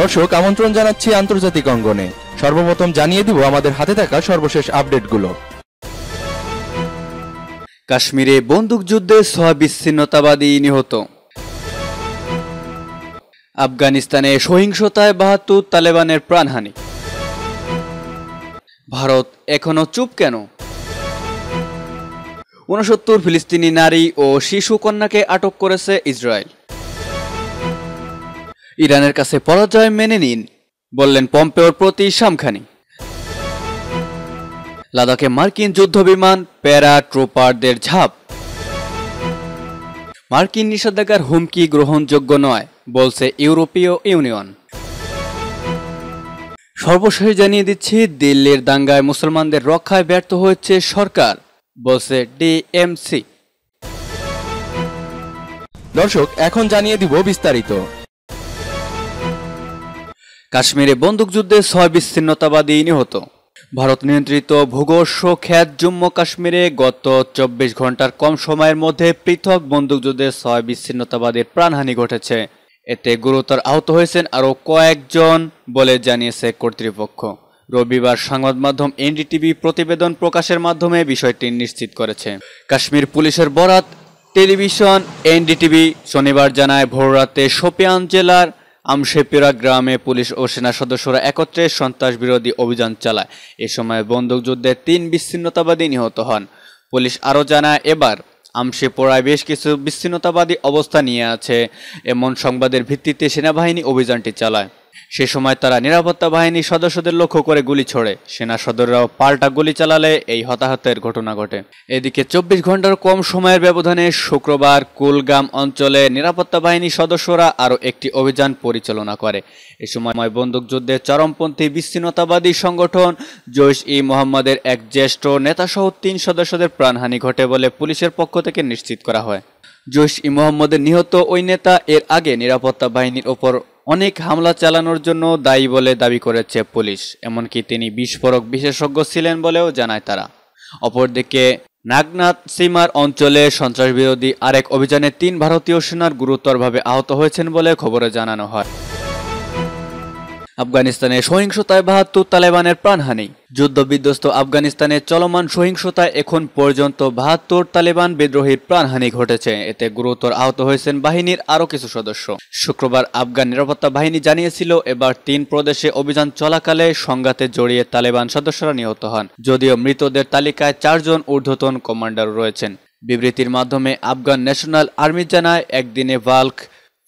দর্শক আমন্ত্রণ জানাচ্ছি আন্তর্জাতিক অঙ্গনে সর্বপ্রথম জানিয়ে দিব আমাদের হাতে থাকা সর্বশেষ আপডেটগুলো কাশ্মীরে বন্দুকযুদ্ধে ছয় বিচ্ছিন্নতাবাদী নিহত আফগানিস্তানে সহিংসতায় বাহাত্তর তালেবানের প্রাণহানি ভারত এখনো চুপ কেন উনসত্তর ফিলিস্তিনি নারী ও শিশু কন্যাকে আটক করেছে ইসরায়েল ইরানের কাছে পরাজয় মেনে নিন বললেন পম্পেওর প্রতি শামখানি লাদাখে মার্কিন যুদ্ধ বিমান প্যারা ট্রোপারদের ঝাঁপ মার্কিন নিষেধাজ্ঞার হুমকি গ্রহণযোগ্য নয় বলছে ইউরোপীয় ইউনিয়ন সর্বশেষ জানিয়ে দিচ্ছি দিল্লির দাঙ্গায় মুসলমানদের রক্ষায় ব্যর্থ হয়েছে সরকার বলছে ডিএমসি দর্শক এখন জানিয়ে দিব বিস্তারিত কাশ্মীরে বন্দুকযুদ্ধে ছয় বিচ্ছিন্নতাবাদী নিহত ভারত নিয়ন্ত্রিত ভূগর্ষ খ্যাত জম্মু কাশ্মীরে গত চব্বিশ ঘন্টার কম সময়ের মধ্যে পৃথক বন্দুকযুদ্ধে ছয় বিচ্ছিন্নতাবাদীর প্রাণহানি ঘটেছে এতে গুরুতর আহত হয়েছেন আরও কয়েকজন বলে জানিয়েছে কর্তৃপক্ষ রবিবার সংবাদ মাধ্যম এনডিটিভি প্রতিবেদন প্রকাশের মাধ্যমে বিষয়টি নিশ্চিত করেছে কাশ্মীর পুলিশের বরাত টেলিভিশন এনডিটিভি শনিবার জানায় ভোররাতে সোপিয়ান জেলার আমশেপিরা গ্রামে পুলিশ ও সেনা সদস্যরা একত্রে সন্ত্রাস বিরোধী অভিযান চালায় এ সময় বন্দুকযুদ্ধে তিন বিচ্ছিন্নতাবাদী নিহত হন পুলিশ আরও জানায় এবার আমশেপোড়ায় বেশ কিছু বিচ্ছিন্নতাবাদী অবস্থা নিয়ে আছে এমন সংবাদের ভিত্তিতে সেনাবাহিনী অভিযানটি চালায় সে সময় তারা নিরাপত্তা বাহিনীর সদস্যদের লক্ষ্য করে গুলি ছোড়ে সেনা সদররাও পাল্টা গুলি চালালে এই হতাহতের ঘটনা ঘটে এদিকে চব্বিশ ঘন্টার কম সময়ের ব্যবধানে শুক্রবার কুলগাম অঞ্চলে নিরাপত্তা বাহিনীর সদস্যরা আরও একটি অভিযান পরিচালনা করে এ সময় বন্দুকযুদ্ধে চরমপন্থী বিচ্ছিন্নতাবাদী সংগঠন জৈশ ই মোহাম্মদের এক জ্যেষ্ঠ নেতাসহ তিন সদস্যদের প্রাণহানি ঘটে বলে পুলিশের পক্ষ থেকে নিশ্চিত করা হয় জৈশ ই মোহাম্মদের নিহত ওই নেতা এর আগে নিরাপত্তা বাহিনীর ওপর অনেক হামলা চালানোর জন্য দায়ী বলে দাবি করেছে পুলিশ এমনকি তিনি বিস্ফোরক বিশেষজ্ঞ ছিলেন বলেও জানায় তারা অপরদিকে নাগনাথ সীমার অঞ্চলে সন্ত্রাসবিরোধী আরেক অভিযানে তিন ভারতীয় সেনার গুরুতরভাবে আহত হয়েছেন বলে খবরে জানানো হয় আফগানিস্তানে সহিংসতায় বাহাত্তর তালেবানের প্রাণহানি যুদ্ধবিধ্বস্ত আফগানিস্তানে চলমান সহিংসতায় এখন পর্যন্ত বাহাত্তর তালেবান বিদ্রোহীর প্রাণহানি ঘটেছে এতে গুরুতর আহত হয়েছেন বাহিনীর আরও কিছু সদস্য শুক্রবার আফগান নিরাপত্তা বাহিনী জানিয়েছিল এবার তিন প্রদেশে অভিযান চলাকালে সংঘাতে জড়িয়ে তালেবান সদস্যরা নিহত হন যদিও মৃতদের তালিকায় চারজন ঊর্ধ্বতন কমান্ডার রয়েছেন বিবৃতির মাধ্যমে আফগান ন্যাশনাল আর্মি জানায় একদিনে ভাল্ক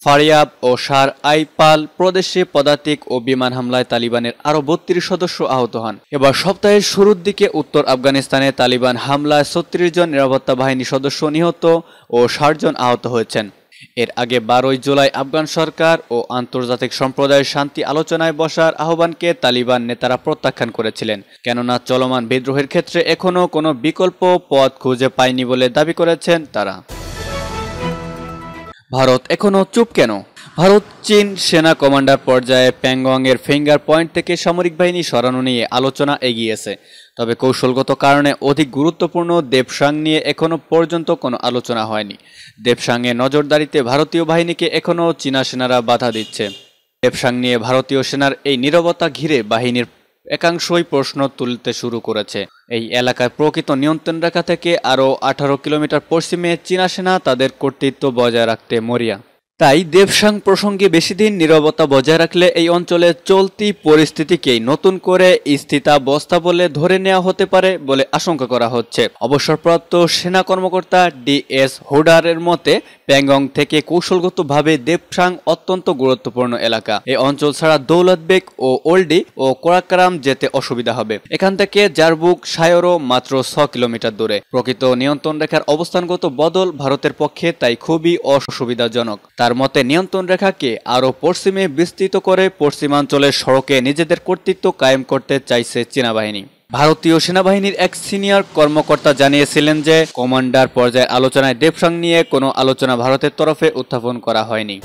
ফারিয়াব ও সার আইপাল প্রদেশে পদাতিক ও বিমান হামলায় তালিবানের আরও বত্রিশ সদস্য আহত হন এবার সপ্তাহের শুরুর দিকে উত্তর আফগানিস্তানে তালিবান হামলায় ছত্রিশ জন নিরাপত্তা বাহিনী সদস্য নিহত ও ষাটজন আহত হয়েছেন এর আগে বারোই জুলাই আফগান সরকার ও আন্তর্জাতিক সম্প্রদায়ের শান্তি আলোচনায় বসার আহ্বানকে তালিবান নেতারা প্রত্যাখ্যান করেছিলেন কেননা চলমান বিদ্রোহের ক্ষেত্রে এখনও কোনো বিকল্প পথ খুঁজে পায়নি বলে দাবি করেছেন তারা ভারত এখনও চুপ কেন ভারত চীন সেনা কমান্ডার পর্যায়ে প্যাংগংয়ের ফিঙ্গার পয়েন্ট থেকে সামরিক বাহিনী সরানো নিয়ে আলোচনা এগিয়েছে তবে কৌশলগত কারণে অধিক গুরুত্বপূর্ণ দেবসাং নিয়ে এখনও পর্যন্ত কোনো আলোচনা হয়নি দেবসাংয়ে নজরদারিতে ভারতীয় বাহিনীকে এখনও চীনা সেনারা বাধা দিচ্ছে দেবসাং নিয়ে ভারতীয় সেনার এই নিরবতা ঘিরে বাহিনীর একাংশই প্রশ্ন তুলতে শুরু করেছে এই এলাকার প্রকৃত নিয়ন্ত্রণ রেখা থেকে আরও আঠারো কিলোমিটার পশ্চিমে চীনা সেনা তাদের কর্তৃত্ব বজায় রাখতে মরিয়া তাই দেবসাং প্রসঙ্গে বেশিদিন নিরবতা বজায় রাখলে এই অঞ্চলে চলতি পরিস্থিতিকেই নতুন করে স্থিতাবস্থা বলে ধরে নেওয়া হতে পারে বলে আশঙ্কা করা হচ্ছে অবসরপ্রাপ্ত সেনা কর্মকর্তা ডি এস হোডারের মতে প্যাংগং থেকে কৌশলগতভাবে দেবসাং অত্যন্ত গুরুত্বপূর্ণ এলাকা এই অঞ্চল ছাড়া দৌলতবেগ ও ওল্ডি ও কোরাকারাম যেতে অসুবিধা হবে এখান থেকে জারবুক সায়রও মাত্র ছ কিলোমিটার দূরে প্রকৃত নিয়ন্ত্রণ রেখার অবস্থানগত বদল ভারতের পক্ষে তাই খুবই অসুবিধাজনক তার মতে নিয়ন্ত্রণ রেখাকে আরও পশ্চিমে বিস্তৃত করে পশ্চিমাঞ্চলের সড়কে নিজেদের কর্তৃত্ব কায়েম করতে চাইছে চীনা বাহিনী ভারতীয় সেনাবাহিনীর এক সিনিয়র কর্মকর্তা জানিয়েছিলেন যে কমান্ডার পর্যায়ের আলোচনায় ডেপসাং নিয়ে কোনো আলোচনা ভারতের তরফে উত্থাপন করা হয়নি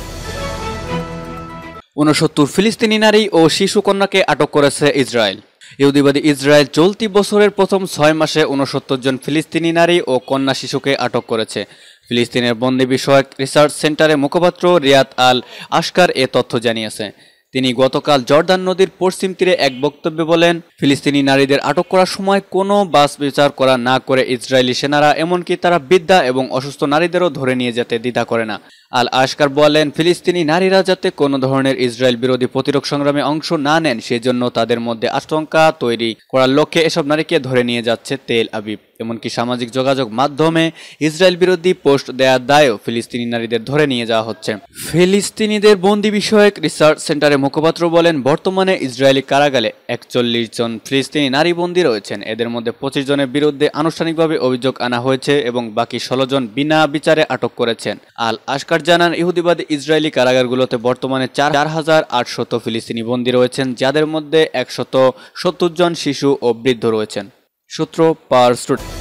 উনসত্তর ফিলিস্তিনি নারী ও শিশু কন্যাকে আটক করেছে ইসরায়েল ইহুদিবাদী ইসরায়েল চলতি বছরের প্রথম ছয় মাসে উনসত্তর জন ফিলিস্তিনি নারী ও কন্যা শিশুকে আটক করেছে ফিলিস্তিনের বন্দি বিষয়ক রিসার্চ সেন্টারের মুখপাত্র রিয়াদ আল আশকার এ তথ্য জানিয়েছে তিনি গতকাল জর্দান নদীর পশ্চিম তীরে এক বক্তব্যে বলেন ফিলিস্তিনি নারীদের আটক করার সময় কোনো বাস বিচার করা না করে ইসরায়েলি সেনারা এমনকি তারা বিদ্যা এবং অসুস্থ নারীদেরও ধরে নিয়ে যেতে দ্বিধা করে না আল আশকার বলেন ফিলিস্তিনি নারীরা যাতে কোনো ধরনের ইসরায়েল বিরোধী প্রতিরোধ সংগ্রামে অংশ না নেন সেজন্য তাদের মধ্যে আশঙ্কা তৈরি করার লক্ষ্যে এসব নারীকে ধরে নিয়ে যাচ্ছে তেল আবিব এমনকি সামাজিক যোগাযোগ মাধ্যমে ইসরায়েল বিরোধী পোস্ট দেওয়ার দায়ও ফিলিস্তিনি নারীদের ধরে নিয়ে যাওয়া হচ্ছে ফিলিস্তিনিদের বন্দি বিষয়ক রিসার্চ সেন্টারে মুখপাত্র বলেন বর্তমানে ইসরায়েলি কারাগারে একচল্লিশ জন ফিলিস্তিনি নারী বন্দি রয়েছেন এদের মধ্যে পঁচিশ জনের বিরুদ্ধে আনুষ্ঠানিকভাবে অভিযোগ আনা হয়েছে এবং বাকি ষোলো জন বিনা বিচারে আটক করেছেন আল আশকার জানান ইহুদিবাদী ইসরায়েলি কারাগারগুলোতে বর্তমানে চার হাজার আটশত ফিলিস্তিনি বন্দি রয়েছেন যাদের মধ্যে একশত সত্তর জন শিশু ও বৃদ্ধ রয়েছেন সূত্র পার স্টুডেন্ট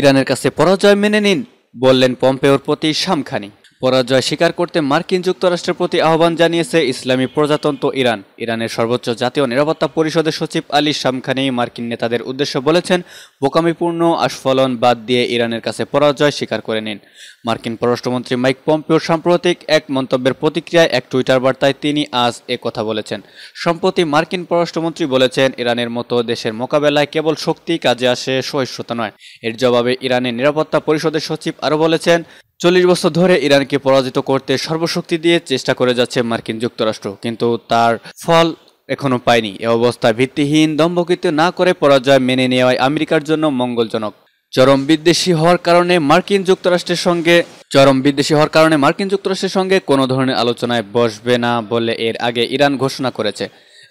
ইরানের কাছে পরাজয় মেনে নিন বললেন পম্পেওর প্রতি শামখানি পরাজয় স্বীকার করতে মার্কিন যুক্তরাষ্ট্রের প্রতি আহ্বান জানিয়েছে ইসলামী প্রজাতন্ত্র ইরান ইরানের সর্বোচ্চ জাতীয় নিরাপত্তা পরিষদের সচিব আলী শামখানি মার্কিন নেতাদের উদ্দেশ্য বলেছেন বোকামিপূর্ণ আস্ফলন বাদ দিয়ে ইরানের কাছে পরাজয় স্বীকার করে নিন মার্কিন পররাষ্ট্রমন্ত্রী মাইক পম্পিও সাম্প্রতিক এক মন্তব্যের প্রতিক্রিয়ায় এক টুইটার বার্তায় তিনি আজ এ কথা বলেছেন সম্প্রতি মার্কিন পররাষ্ট্রমন্ত্রী বলেছেন ইরানের মতো দেশের মোকাবেলায় কেবল শক্তি কাজে আসে সহিষ্ণুতা নয় এর জবাবে ইরানের নিরাপত্তা পরিষদের সচিব আরও বলেছেন চল্লিশ বছর ধরে ইরানকে পরাজিত করতে সর্বশক্তি দিয়ে চেষ্টা করে যাচ্ছে মার্কিন যুক্তরাষ্ট্র কিন্তু তার ফল এখনো পায়নি এ অবস্থা ভিত্তিহীন দম্ভকৃত না করে পরাজয় মেনে নেওয়ায় আমেরিকার জন্য মঙ্গলজনক চরম বিদ্বেষী হওয়ার কারণে মার্কিন যুক্তরাষ্ট্রের সঙ্গে চরম বিদ্বেষী হওয়ার কারণে মার্কিন যুক্তরাষ্ট্রের সঙ্গে কোনো ধরনের আলোচনায় বসবে না বলে এর আগে ইরান ঘোষণা করেছে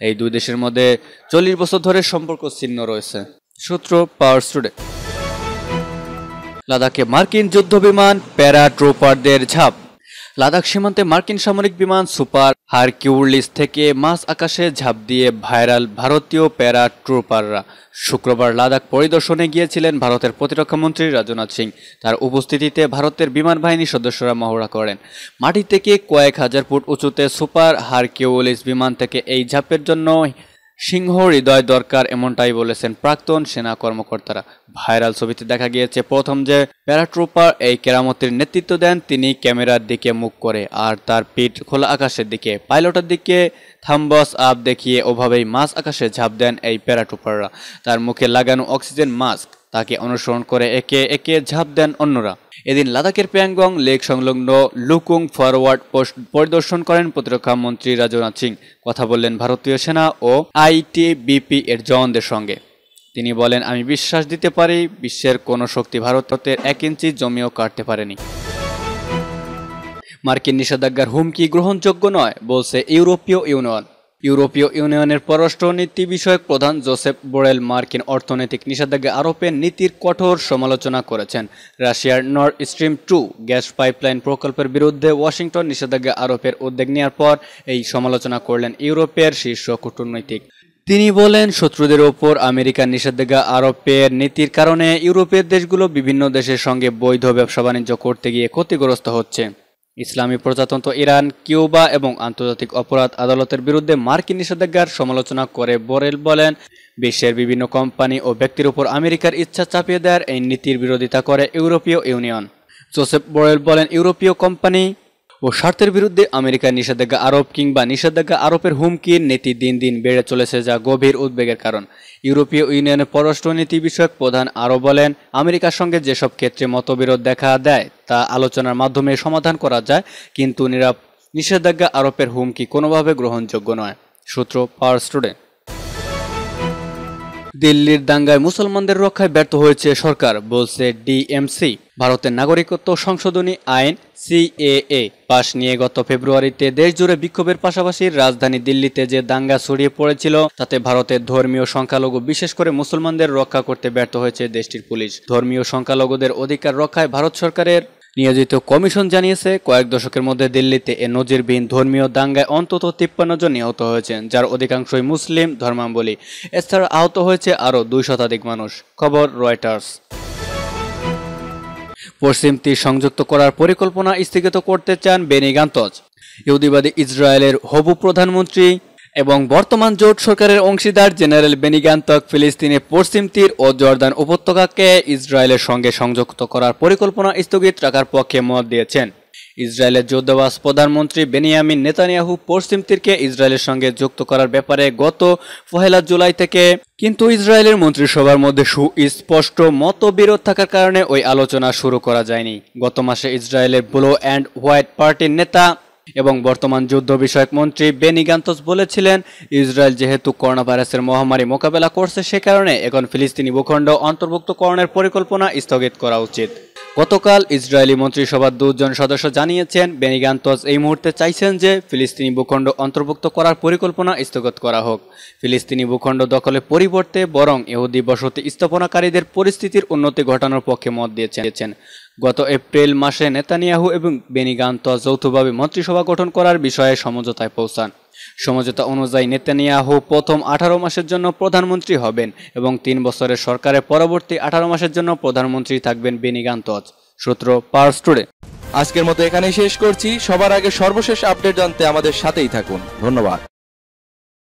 এই দুই দেশের মধ্যে চল্লিশ বছর ধরে সম্পর্ক ছিন্ন রয়েছে সূত্র পাওয়ার স্টুডেন্ট লাদাখে মার্কিন যুদ্ধ বিমান প্যারাট্রোপারদের ঝাঁপ লাদাখ সীমান্তে মার্কিন সামরিক বিমান সুপার হারকিউলিস থেকে মাস আকাশে ঝাঁপ দিয়ে ভাইরাল ভারতীয় প্যারা ট্রুপাররা শুক্রবার লাদাখ পরিদর্শনে গিয়েছিলেন ভারতের প্রতিরক্ষা মন্ত্রী রাজনাথ সিং তার উপস্থিতিতে ভারতের বিমান বাহিনীর সদস্যরা মহড়া করেন মাটি থেকে কয়েক হাজার ফুট উঁচুতে সুপার হারকিউলিস বিমান থেকে এই ঝাঁপের জন্য সিংহ হৃদয় দরকার এমনটাই বলেছেন প্রাক্তন সেনা কর্মকর্তারা ভাইরাল ছবিতে দেখা গিয়েছে প্রথম যে প্যারাট্রোপার এই কেরামতির নেতৃত্ব দেন তিনি ক্যামেরার দিকে মুখ করে আর তার পিঠ খোলা আকাশের দিকে পাইলটের দিকে থাম্বস আপ দেখিয়ে ওভাবেই মাছ আকাশে ঝাঁপ দেন এই প্যারাট্রুপাররা তার মুখে লাগানো অক্সিজেন মাস্ক তাকে অনুসরণ করে একে একে ঝাঁপ দেন অন্যরা এদিন লাদাখের প্যাংগং লেক সংলগ্ন লুকুং ফরওয়ার্ড পোস্ট পরিদর্শন করেন প্রতিরক্ষা মন্ত্রী রাজনাথ সিং কথা বললেন ভারতীয় সেনা ও আইটিবিপি এর জওয়ানদের সঙ্গে তিনি বলেন আমি বিশ্বাস দিতে পারি বিশ্বের কোনো শক্তি ভারতের এক ইঞ্চি জমিও কাটতে পারেনি মার্কিন নিষেধাজ্ঞার হুমকি গ্রহণযোগ্য নয় বলছে ইউরোপীয় ইউনিয়ন ইউরোপীয় ইউনিয়নের পররাষ্ট্রনীতি বিষয়ক প্রধান জোসেফ বোরেল মার্কিন অর্থনৈতিক নিষেধাজ্ঞা আরোপের নীতির কঠোর সমালোচনা করেছেন রাশিয়ার Nord Stream two gas pipeline প্রকল্পের বিরুদ্ধে ওয়াশিংটন নিষেধাজ্ঞা আরোপের উদ্যোগ নেওয়ার পর এই সমালোচনা করলেন ইউরোপের শীর্ষ কূটনৈতিক তিনি বলেন শত্রুদের ওপর আমেরিকার নিষেধাজ্ঞা আরোপের নীতির কারণে ইউরোপের দেশগুলো বিভিন্ন দেশের সঙ্গে বৈধ ব্যবসা বাণিজ্য করতে গিয়ে ক্ষতিগ্রস্ত হচ্ছে ইসলামী প্রজাতন্ত্র ইরান কিউবা এবং আন্তর্জাতিক অপরাধ আদালতের বিরুদ্ধে মার্কিন নিষেধাজ্ঞার সমালোচনা করে বোরেল বলেন বিশ্বের বিভিন্ন কোম্পানি ও ব্যক্তির উপর আমেরিকার ইচ্ছা চাপিয়ে দেওয়ার এই নীতির বিরোধিতা করে ইউরোপীয় ইউনিয়ন জোসেফ বোরেল বলেন ইউরোপীয় কোম্পানি ও স্বার্থের বিরুদ্ধে আমেরিকার নিষেধাজ্ঞা আরোপ কিংবা নিষেধাজ্ঞা আরোপের হুমকির নীতি দিন দিন বেড়ে চলেছে যা গভীর উদ্বেগের কারণ ইউরোপীয় ইউনিয়নের পররাষ্ট্রনীতি বিষয়ক প্রধান আরও বলেন আমেরিকার সঙ্গে যেসব ক্ষেত্রে মতবিরোধ দেখা দেয় তা আলোচনার মাধ্যমে সমাধান করা যায় কিন্তু নিরাপ নিষেধাজ্ঞা আরোপের হুমকি কোনোভাবে গ্রহণযোগ্য নয় সূত্র পাওয়ার স্টুডেন্ট দিল্লির দাঙ্গায় মুসলমানদের রক্ষায় ব্যর্থ হয়েছে সরকার বলছে ডিএমসি ভারতের নাগরিকত্ব সংশোধনী আইন সিএএ পাশ নিয়ে গত ফেব্রুয়ারিতে দেশজুড়ে বিক্ষোভের পাশাপাশি রাজধানী দিল্লিতে যে দাঙ্গা ছড়িয়ে পড়েছিল তাতে ভারতের ধর্মীয় সংখ্যালঘু বিশেষ করে মুসলমানদের রক্ষা করতে ব্যর্থ হয়েছে দেশটির পুলিশ ধর্মীয় সংখ্যালঘুদের অধিকার রক্ষায় ভারত সরকারের নিয়োজিত কমিশন জানিয়েছে কয়েক দশকের মধ্যে দিল্লিতে এ নজিরবিহীন ধর্মীয় দাঙ্গায় অন্তত তিপ্পান্ন জন নিহত হয়েছেন যার অধিকাংশই মুসলিম ধর্মাবলী এছাড়া আহত হয়েছে আরও দুই শতাধিক মানুষ খবর রয়টার্স পশ্চিম তীর সংযুক্ত করার পরিকল্পনা স্থগিত করতে চান বেনিগান্তজ ইহুদিবাদী ইসরায়েলের হবু প্রধানমন্ত্রী এবং বর্তমান জোট সরকারের অংশীদার জেনারেল বেনিগান্তক ফিলিস্তিনের পশ্চিম তীর ও জর্দান উপত্যকাকে ইসরায়েলের সঙ্গে সংযুক্ত করার পরিকল্পনা স্থগিত রাখার পক্ষে মত দিয়েছেন ইসরায়েলের যোদ্ধাবাস প্রধানমন্ত্রী বেনিয়ামিন নেতানিয়াহু পশ্চিম তীরকে ইসরায়েলের সঙ্গে যুক্ত করার ব্যাপারে গত পহেলা জুলাই থেকে কিন্তু ইসরায়েলের মন্ত্রিসভার মধ্যে সুস্পষ্ট মতবিরোধ থাকার কারণে ওই আলোচনা শুরু করা যায়নি গত মাসে ইসরায়েলের ব্লু অ্যান্ড হোয়াইট পার্টির নেতা এবং বর্তমান যুদ্ধ বিষয়ক মন্ত্রী বেনি গান্তস বলেছিলেন ইসরায়েল যেহেতু করোনা ভাইরাসের মহামারী মোকাবেলা করছে সে কারণে এখন ফিলিস্তিনি ভূখণ্ড অন্তর্ভুক্তকরণের পরিকল্পনা স্থগিত করা উচিত গতকাল ইসরায়েলি মন্ত্রিসভার দুজন সদস্য জানিয়েছেন বেনিগান্তজ এই মুহূর্তে চাইছেন যে ফিলিস্তিনি ভূখণ্ড অন্তর্ভুক্ত করার পরিকল্পনা স্থগত করা হোক ফিলিস্তিনি ভূখণ্ড দখলের পরিবর্তে বরং ইহুদি বসতি স্থাপনাকারীদের পরিস্থিতির উন্নতি ঘটানোর পক্ষে মত দিয়েছেন গত এপ্রিল মাসে নেতানিয়াহু এবং বেনিগান্তজ যৌথভাবে মন্ত্রিসভা গঠন করার বিষয়ে সমঝোতায় পৌঁছান সমঝোতা অনুযায়ী নেতানিয়াহু প্রথম আঠারো মাসের জন্য প্রধানমন্ত্রী হবেন এবং তিন বছরের সরকারের পরবর্তী আঠারো মাসের জন্য প্রধানমন্ত্রী থাকবেন বেনিগান্তজ সূত্র পার্স টুডে আজকের মতো এখানেই শেষ করছি সবার আগে সর্বশেষ আপডেট জানতে আমাদের সাথেই থাকুন ধন্যবাদ